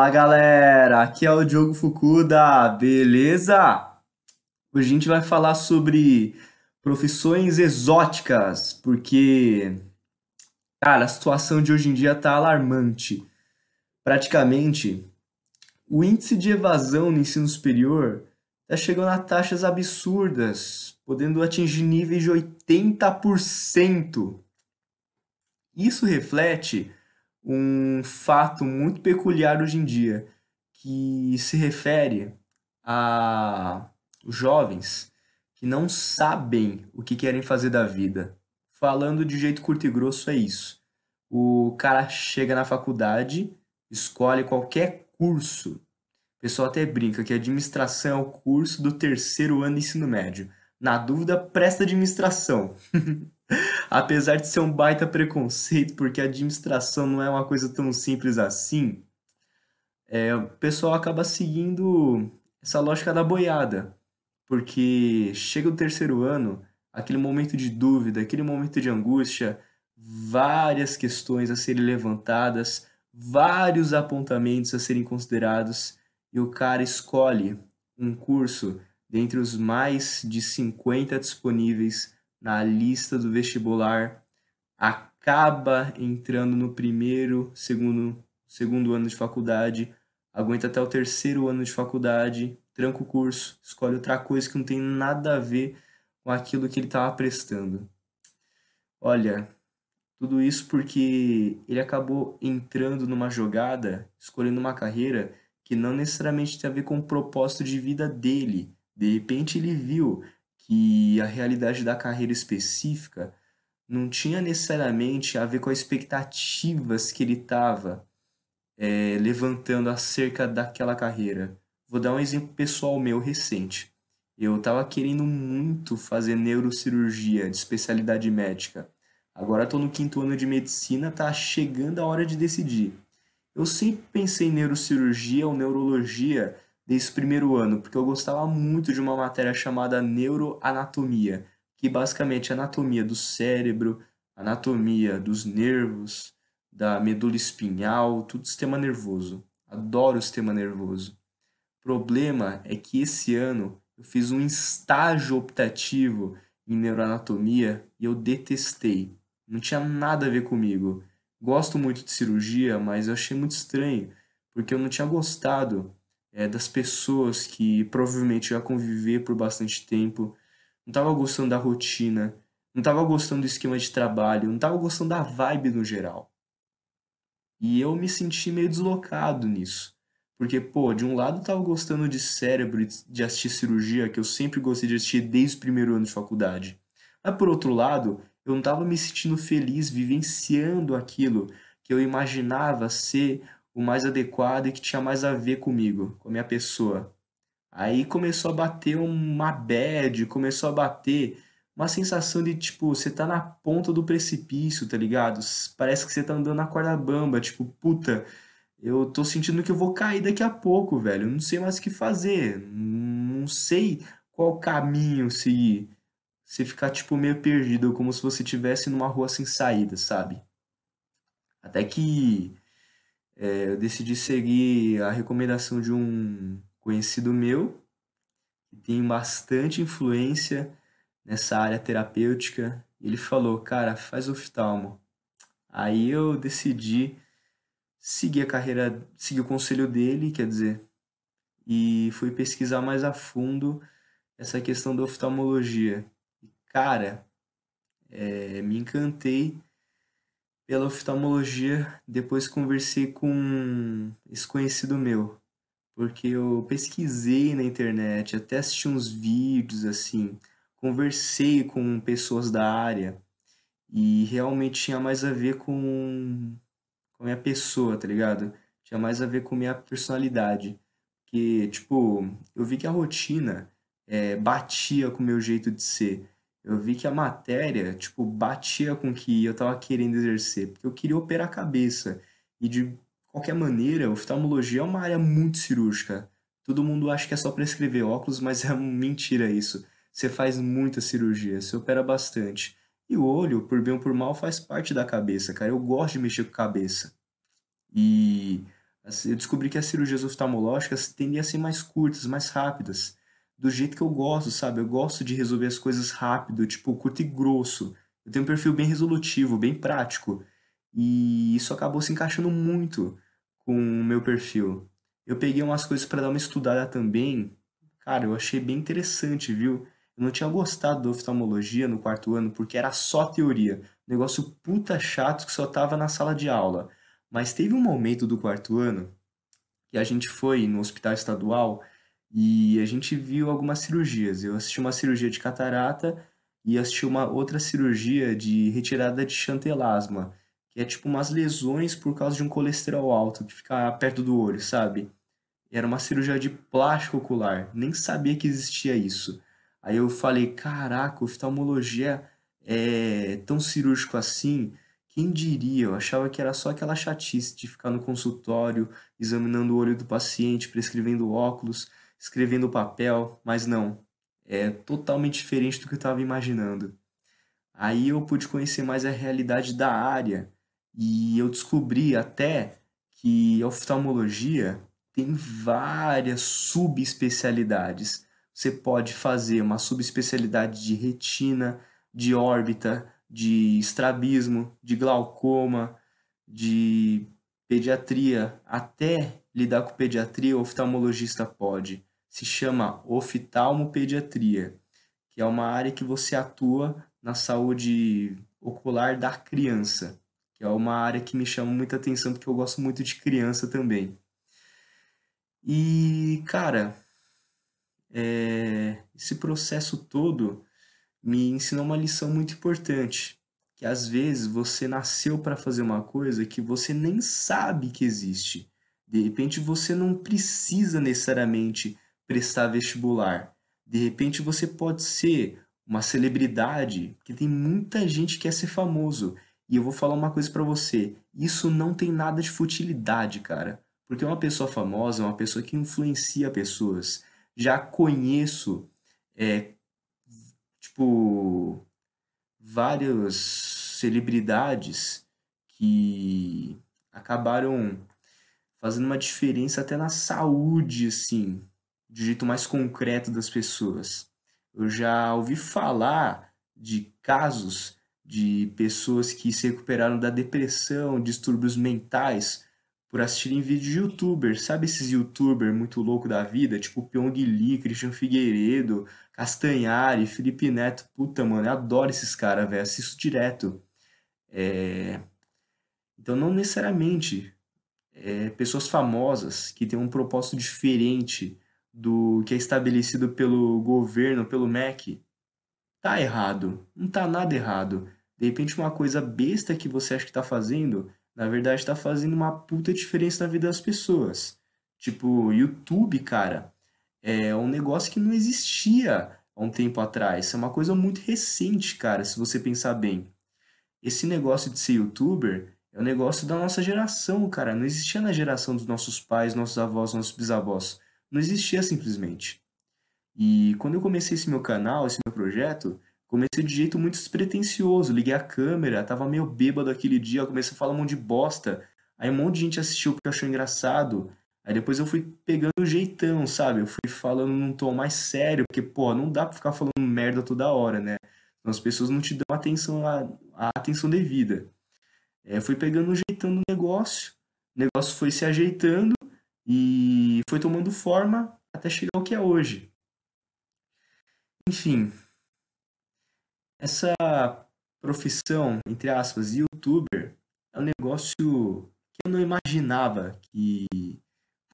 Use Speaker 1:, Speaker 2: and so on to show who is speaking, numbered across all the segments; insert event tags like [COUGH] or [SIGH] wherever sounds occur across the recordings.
Speaker 1: Fala galera, aqui é o Diogo Fukuda, beleza? Hoje a gente vai falar sobre profissões exóticas, porque, cara, a situação de hoje em dia tá alarmante. Praticamente, o índice de evasão no ensino superior tá chegando a taxas absurdas, podendo atingir níveis de 80%. Isso reflete um fato muito peculiar hoje em dia, que se refere a jovens que não sabem o que querem fazer da vida. Falando de jeito curto e grosso, é isso. O cara chega na faculdade, escolhe qualquer curso. O pessoal até brinca que administração é o curso do terceiro ano de ensino médio. Na dúvida, presta administração. [LAUGHS] Apesar de ser um baita preconceito, porque administração não é uma coisa tão simples assim, é, o pessoal acaba seguindo essa lógica da boiada. Porque chega o terceiro ano, aquele momento de dúvida, aquele momento de angústia, várias questões a serem levantadas, vários apontamentos a serem considerados, e o cara escolhe um curso dentre os mais de 50 disponíveis na lista do vestibular, acaba entrando no primeiro, segundo, segundo ano de faculdade, aguenta até o terceiro ano de faculdade, tranca o curso, escolhe outra coisa que não tem nada a ver com aquilo que ele estava prestando. Olha, tudo isso porque ele acabou entrando numa jogada, escolhendo uma carreira que não necessariamente tem a ver com o propósito de vida dele. De repente ele viu que a realidade da carreira específica não tinha necessariamente a ver com as expectativas que ele estava é, levantando acerca daquela carreira. Vou dar um exemplo pessoal meu recente. Eu estava querendo muito fazer neurocirurgia de especialidade médica. Agora estou no quinto ano de medicina, tá chegando a hora de decidir. Eu sempre pensei em neurocirurgia ou neurologia desse primeiro ano, porque eu gostava muito de uma matéria chamada neuroanatomia, que basicamente é anatomia do cérebro, anatomia dos nervos, da medula espinhal, tudo sistema nervoso. Adoro o sistema nervoso. O problema é que esse ano eu fiz um estágio optativo em neuroanatomia e eu detestei. Não tinha nada a ver comigo. Gosto muito de cirurgia, mas eu achei muito estranho, porque eu não tinha gostado é, das pessoas que provavelmente ia conviver por bastante tempo, não estava gostando da rotina, não estava gostando do esquema de trabalho, não estava gostando da vibe no geral. E eu me senti meio deslocado nisso. Porque, pô, de um lado eu tava gostando de cérebro, de assistir cirurgia, que eu sempre gostei de assistir desde o primeiro ano de faculdade. Mas por outro lado, eu não tava me sentindo feliz vivenciando aquilo que eu imaginava ser o mais adequado e que tinha mais a ver comigo, com a minha pessoa. Aí começou a bater uma bad, começou a bater uma sensação de tipo, você tá na ponta do precipício, tá ligado? Parece que você tá andando na corda bamba, tipo, puta, eu tô sentindo que eu vou cair daqui a pouco, velho. Eu não sei mais o que fazer, não sei qual caminho seguir. Você ficar tipo meio perdido, como se você estivesse numa rua sem saída, sabe? Até que é, eu decidi seguir a recomendação de um conhecido meu, que tem bastante influência nessa área terapêutica. Ele falou, cara, faz oftalmo. Aí eu decidi seguir a carreira, seguir o conselho dele, quer dizer, e fui pesquisar mais a fundo essa questão da oftalmologia. E, cara, é, me encantei pela oftalmologia, depois conversei com esse conhecido meu, porque eu pesquisei na internet, até assisti uns vídeos assim, conversei com pessoas da área e realmente tinha mais a ver com, com a minha pessoa, tá ligado? Tinha mais a ver com a minha personalidade. Que, tipo, eu vi que a rotina é, batia com o meu jeito de ser eu vi que a matéria, tipo, batia com o que eu tava querendo exercer, porque eu queria operar a cabeça. E de qualquer maneira, oftalmologia é uma área muito cirúrgica. Todo mundo acha que é só prescrever óculos, mas é mentira isso. Você faz muita cirurgia, você opera bastante. E o olho, por bem ou por mal, faz parte da cabeça, cara. Eu gosto de mexer com a cabeça. E assim, eu descobri que as cirurgias oftalmológicas tendem a ser mais curtas, mais rápidas do jeito que eu gosto, sabe? Eu gosto de resolver as coisas rápido, tipo, curto e grosso. Eu tenho um perfil bem resolutivo, bem prático. E isso acabou se encaixando muito com o meu perfil. Eu peguei umas coisas para dar uma estudada também. Cara, eu achei bem interessante, viu? Eu não tinha gostado da oftalmologia no quarto ano porque era só teoria. negócio puta chato que só tava na sala de aula. Mas teve um momento do quarto ano que a gente foi no hospital estadual e a gente viu algumas cirurgias. Eu assisti uma cirurgia de catarata e assisti uma outra cirurgia de retirada de chantelasma, que é tipo umas lesões por causa de um colesterol alto que fica perto do olho, sabe? Era uma cirurgia de plástico ocular, nem sabia que existia isso. Aí eu falei: caraca, oftalmologia é tão cirúrgico assim? Quem diria? Eu achava que era só aquela chatice de ficar no consultório, examinando o olho do paciente, prescrevendo óculos escrevendo o papel, mas não, é totalmente diferente do que eu estava imaginando. Aí eu pude conhecer mais a realidade da área e eu descobri até que a oftalmologia tem várias subespecialidades. Você pode fazer uma subespecialidade de retina, de órbita, de estrabismo, de glaucoma, de pediatria, até lidar com pediatria, o oftalmologista pode se chama oftalmopediatria, que é uma área que você atua na saúde ocular da criança, que é uma área que me chama muita atenção porque eu gosto muito de criança também. E, cara, é, esse processo todo me ensinou uma lição muito importante, que às vezes você nasceu para fazer uma coisa que você nem sabe que existe. De repente você não precisa necessariamente prestar vestibular. De repente você pode ser uma celebridade, Que tem muita gente que quer ser famoso. E eu vou falar uma coisa para você, isso não tem nada de futilidade, cara. Porque uma pessoa famosa é uma pessoa que influencia pessoas. Já conheço, é, tipo, várias celebridades que acabaram fazendo uma diferença até na saúde, assim, de jeito mais concreto das pessoas. Eu já ouvi falar de casos de pessoas que se recuperaram da depressão, distúrbios mentais, por assistirem vídeos de youtubers. Sabe esses youtubers muito louco da vida? Tipo Pyong Lee, Christian Figueiredo, Castanhari, Felipe Neto. Puta, mano, eu adoro esses caras, velho. Assisto direto. É... Então, não necessariamente é, pessoas famosas que têm um propósito diferente do que é estabelecido pelo governo, pelo MEC, tá errado. Não tá nada errado. De repente, uma coisa besta que você acha que tá fazendo, na verdade, tá fazendo uma puta diferença na vida das pessoas. Tipo, YouTube, cara, é um negócio que não existia há um tempo atrás. é uma coisa muito recente, cara, se você pensar bem. Esse negócio de ser youtuber é um negócio da nossa geração, cara. Não existia na geração dos nossos pais, nossos avós, nossos bisavós não existia simplesmente. E quando eu comecei esse meu canal, esse meu projeto, comecei de jeito muito despretensioso, liguei a câmera, tava meio bêbado aquele dia, comecei a falar um monte de bosta, aí um monte de gente assistiu porque achou engraçado, aí depois eu fui pegando o jeitão, sabe? Eu fui falando num tom mais sério, porque, pô, não dá pra ficar falando merda toda hora, né? Então, as pessoas não te dão atenção, a, a atenção devida. É, fui pegando o jeitão do negócio, o negócio foi se ajeitando, e foi tomando forma até chegar ao que é hoje. Enfim, essa profissão, entre aspas, youtuber, é um negócio que eu não imaginava que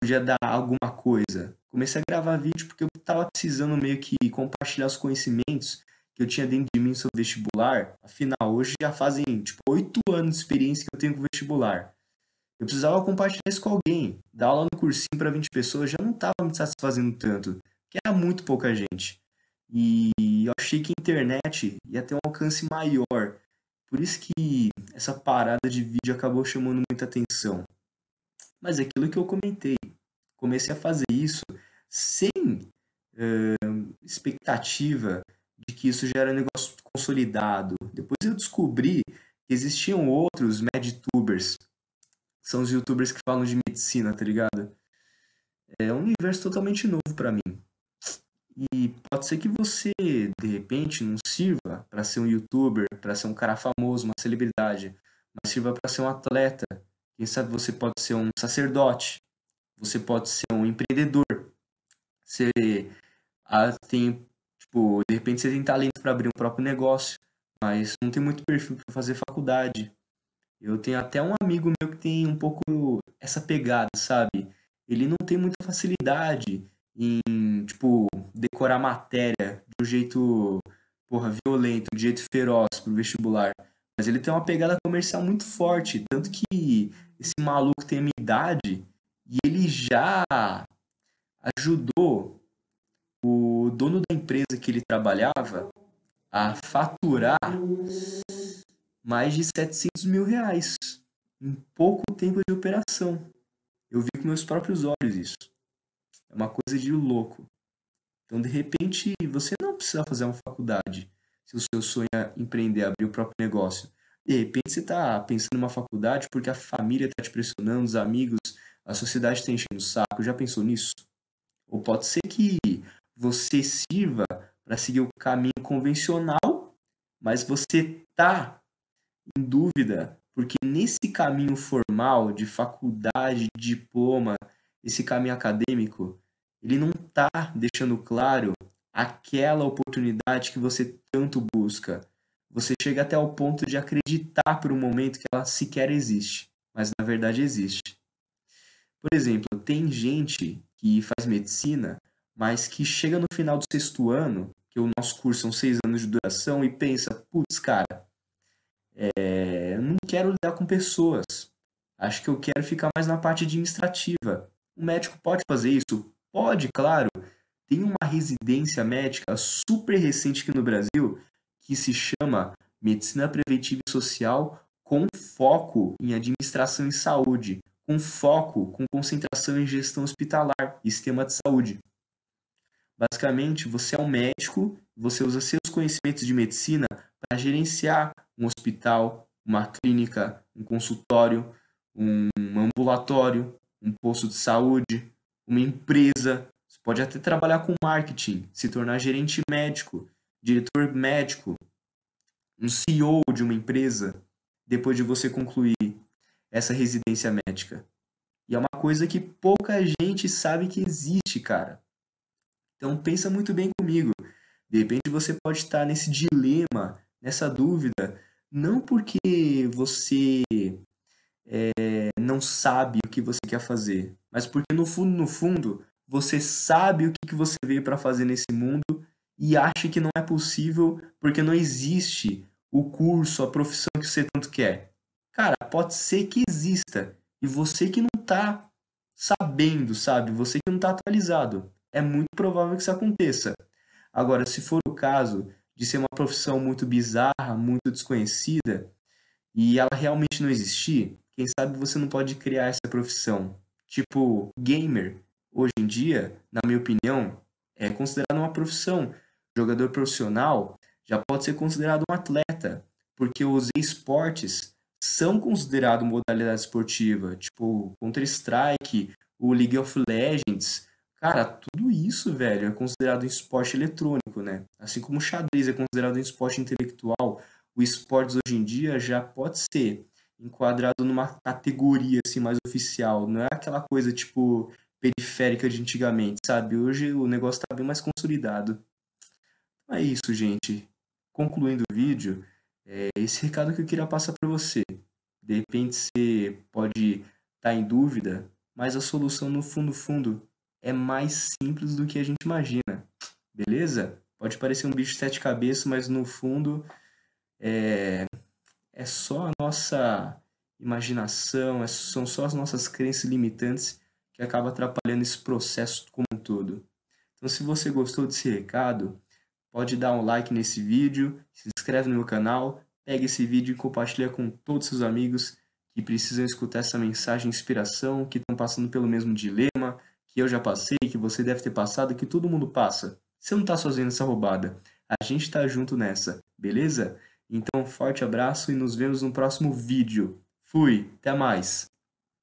Speaker 1: podia dar alguma coisa. Comecei a gravar vídeo porque eu estava precisando meio que compartilhar os conhecimentos que eu tinha dentro de mim sobre vestibular. Afinal, hoje já fazem, tipo, oito anos de experiência que eu tenho com vestibular. Eu precisava compartilhar isso com alguém. Dar aula no cursinho para 20 pessoas já não estava me satisfazendo tanto, que era muito pouca gente. E eu achei que a internet ia ter um alcance maior. Por isso que essa parada de vídeo acabou chamando muita atenção. Mas é aquilo que eu comentei. Comecei a fazer isso sem uh, expectativa de que isso já era um negócio consolidado. Depois eu descobri que existiam outros medtubers são os youtubers que falam de medicina, tá ligado? É um universo totalmente novo para mim. E pode ser que você, de repente, não sirva para ser um youtuber, para ser um cara famoso, uma celebridade, mas sirva para ser um atleta. Quem sabe você pode ser um sacerdote, você pode ser um empreendedor. Você ah, tem, tipo, de repente você tem talento para abrir um próprio negócio, mas não tem muito perfil para fazer faculdade, eu tenho até um amigo meu que tem um pouco essa pegada, sabe? Ele não tem muita facilidade em, tipo, decorar matéria de um jeito, porra, violento, de um jeito feroz pro vestibular. Mas ele tem uma pegada comercial muito forte, tanto que esse maluco tem minha idade e ele já ajudou o dono da empresa que ele trabalhava a faturar mais de 700 mil reais em pouco tempo de operação. Eu vi com meus próprios olhos isso. É uma coisa de louco. Então, de repente, você não precisa fazer uma faculdade se o seu sonho é empreender, abrir o próprio negócio. De repente, você está pensando em uma faculdade porque a família está te pressionando, os amigos, a sociedade está enchendo o saco. Já pensou nisso? Ou pode ser que você sirva para seguir o caminho convencional, mas você está em dúvida, porque nesse caminho formal de faculdade, diploma, esse caminho acadêmico, ele não está deixando claro aquela oportunidade que você tanto busca. Você chega até o ponto de acreditar por um momento que ela sequer existe, mas na verdade existe. Por exemplo, tem gente que faz medicina, mas que chega no final do sexto ano, que o nosso curso são seis anos de duração, e pensa: putz, cara, é, não quero lidar com pessoas. Acho que eu quero ficar mais na parte administrativa. O médico pode fazer isso? Pode, claro. Tem uma residência médica super recente aqui no Brasil que se chama Medicina Preventiva e Social com foco em administração e saúde, com foco, com concentração em gestão hospitalar e sistema de saúde. Basicamente, você é um médico, você usa seus conhecimentos de medicina a gerenciar um hospital, uma clínica, um consultório, um ambulatório, um posto de saúde, uma empresa. Você pode até trabalhar com marketing, se tornar gerente médico, diretor médico, um CEO de uma empresa, depois de você concluir essa residência médica. E é uma coisa que pouca gente sabe que existe, cara. Então pensa muito bem comigo. De repente você pode estar nesse dilema nessa dúvida, não porque você é, não sabe o que você quer fazer, mas porque no fundo, no fundo, você sabe o que, que você veio para fazer nesse mundo e acha que não é possível porque não existe o curso, a profissão que você tanto quer. Cara, pode ser que exista e você que não tá sabendo, sabe? Você que não tá atualizado. É muito provável que isso aconteça. Agora, se for o caso de ser uma profissão muito bizarra, muito desconhecida, e ela realmente não existir, quem sabe você não pode criar essa profissão. Tipo, gamer, hoje em dia, na minha opinião, é considerado uma profissão. Jogador profissional já pode ser considerado um atleta, porque os esportes são considerados modalidade esportiva, tipo Counter-Strike, o League of Legends, Cara, tudo isso, velho, é considerado um esporte eletrônico, né? Assim como o xadrez é considerado um esporte intelectual, o esportes hoje em dia já pode ser enquadrado numa categoria assim mais oficial, não é aquela coisa tipo periférica de antigamente, sabe? Hoje o negócio tá bem mais consolidado. Então é isso, gente. Concluindo o vídeo, é esse recado que eu queria passar para você. De repente você pode estar tá em dúvida, mas a solução no fundo fundo é mais simples do que a gente imagina, beleza? Pode parecer um bicho de sete cabeças, mas no fundo é, é só a nossa imaginação, é, são só as nossas crenças limitantes que acaba atrapalhando esse processo como um todo. Então, se você gostou desse recado, pode dar um like nesse vídeo, se inscreve no meu canal, pega esse vídeo e compartilha com todos seus amigos que precisam escutar essa mensagem de inspiração, que estão passando pelo mesmo dilema, que eu já passei, que você deve ter passado, que todo mundo passa. Você não tá sozinho nessa roubada. A gente tá junto nessa, beleza? Então, forte abraço e nos vemos no próximo vídeo. Fui, até mais!